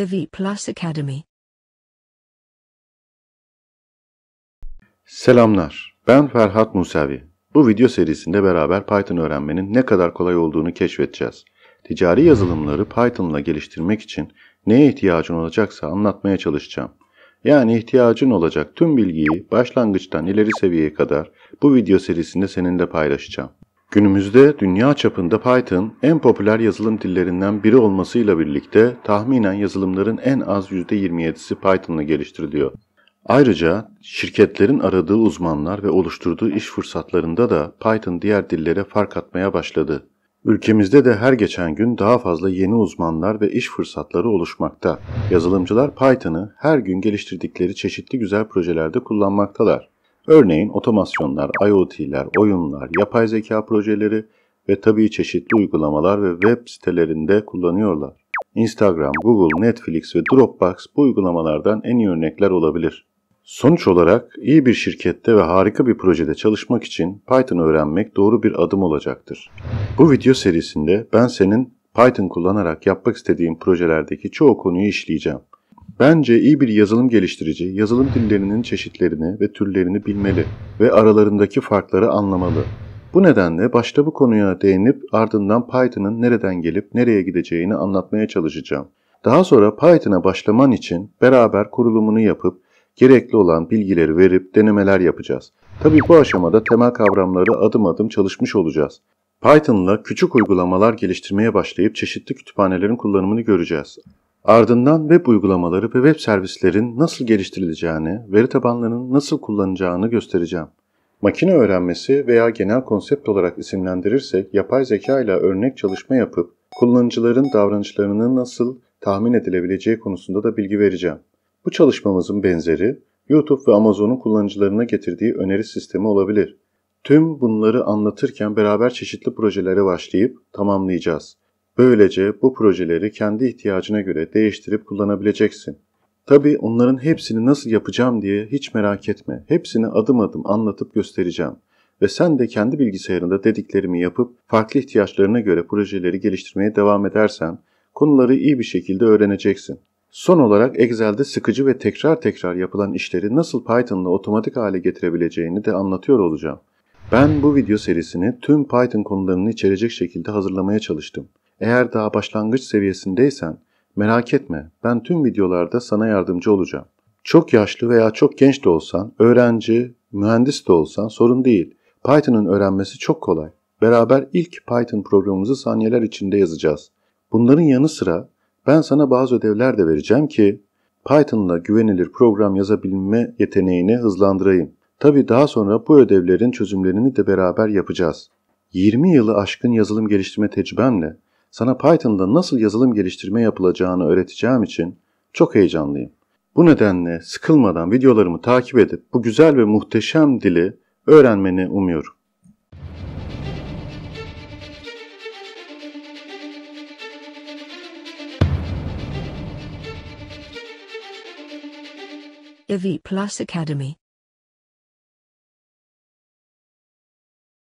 The V Plus Academy. Selamlar. Ben Ferhat Musavi. Bu video serisinde beraber Python öğrenmenin ne kadar kolay olduğunu keşfedeceğiz. Ticari yazılımları Python'la geliştirmek için neye ihtiyacın olacaksa anlatmaya çalışacağım. Yani ihtiyacın olacak tüm bilgiyi başlangıçtan ileri seviyeye kadar bu video serisinde seninle paylaşacağım. Günümüzde dünya çapında Python en popüler yazılım dillerinden biri olmasıyla birlikte tahminen yazılımların en az %27'si Python'la geliştiriliyor. Ayrıca şirketlerin aradığı uzmanlar ve oluşturduğu iş fırsatlarında da Python diğer dillere fark atmaya başladı. Ülkemizde de her geçen gün daha fazla yeni uzmanlar ve iş fırsatları oluşmakta. Yazılımcılar Python'ı her gün geliştirdikleri çeşitli güzel projelerde kullanmaktalar. Örneğin otomasyonlar, IoT'ler, oyunlar, yapay zeka projeleri ve tabii çeşitli uygulamalar ve web sitelerinde kullanıyorlar. Instagram, Google, Netflix ve Dropbox bu uygulamalardan en iyi örnekler olabilir. Sonuç olarak iyi bir şirkette ve harika bir projede çalışmak için Python öğrenmek doğru bir adım olacaktır. Bu video serisinde ben senin Python kullanarak yapmak istediğin projelerdeki çoğu konuyu işleyeceğim. Bence iyi bir yazılım geliştirici, yazılım dillerinin çeşitlerini ve türlerini bilmeli ve aralarındaki farkları anlamalı. Bu nedenle başta bu konuya değinip ardından Python'ın nereden gelip nereye gideceğini anlatmaya çalışacağım. Daha sonra Python'a başlaman için beraber kurulumunu yapıp gerekli olan bilgileri verip denemeler yapacağız. Tabii bu aşamada temel kavramları adım adım çalışmış olacağız. Python'la küçük uygulamalar geliştirmeye başlayıp çeşitli kütüphanelerin kullanımını göreceğiz. Ardından web uygulamaları ve web servislerin nasıl geliştirileceğini, veri tabanlarının nasıl kullanacağını göstereceğim. Makine öğrenmesi veya genel konsept olarak isimlendirirsek yapay zeka ile örnek çalışma yapıp kullanıcıların davranışlarını nasıl tahmin edilebileceği konusunda da bilgi vereceğim. Bu çalışmamızın benzeri YouTube ve Amazon'un kullanıcılarına getirdiği öneri sistemi olabilir. Tüm bunları anlatırken beraber çeşitli projelere başlayıp tamamlayacağız. Böylece bu projeleri kendi ihtiyacına göre değiştirip kullanabileceksin. Tabii onların hepsini nasıl yapacağım diye hiç merak etme. Hepsini adım adım anlatıp göstereceğim. Ve sen de kendi bilgisayarında dediklerimi yapıp farklı ihtiyaçlarına göre projeleri geliştirmeye devam edersen konuları iyi bir şekilde öğreneceksin. Son olarak Excel'de sıkıcı ve tekrar tekrar yapılan işleri nasıl Python'la otomatik hale getirebileceğini de anlatıyor olacağım. Ben bu video serisini tüm Python konularını içerecek şekilde hazırlamaya çalıştım. Eğer daha başlangıç seviyesindeysen merak etme ben tüm videolarda sana yardımcı olacağım. Çok yaşlı veya çok genç de olsan, öğrenci, mühendis de olsan sorun değil. Python'ın öğrenmesi çok kolay. Beraber ilk Python programımızı saniyeler içinde yazacağız. Bunların yanı sıra ben sana bazı ödevler de vereceğim ki Python'la güvenilir program yazabilme yeteneğini hızlandırayım. Tabii daha sonra bu ödevlerin çözümlerini de beraber yapacağız. 20 yılı aşkın yazılım geliştirme tecrübemle sana Python'da nasıl yazılım geliştirme yapılacağını öğreteceğim için çok heyecanlıyım. Bu nedenle sıkılmadan videolarımı takip edip bu güzel ve muhteşem dili öğrenmeni umuyorum. The V Plus Academy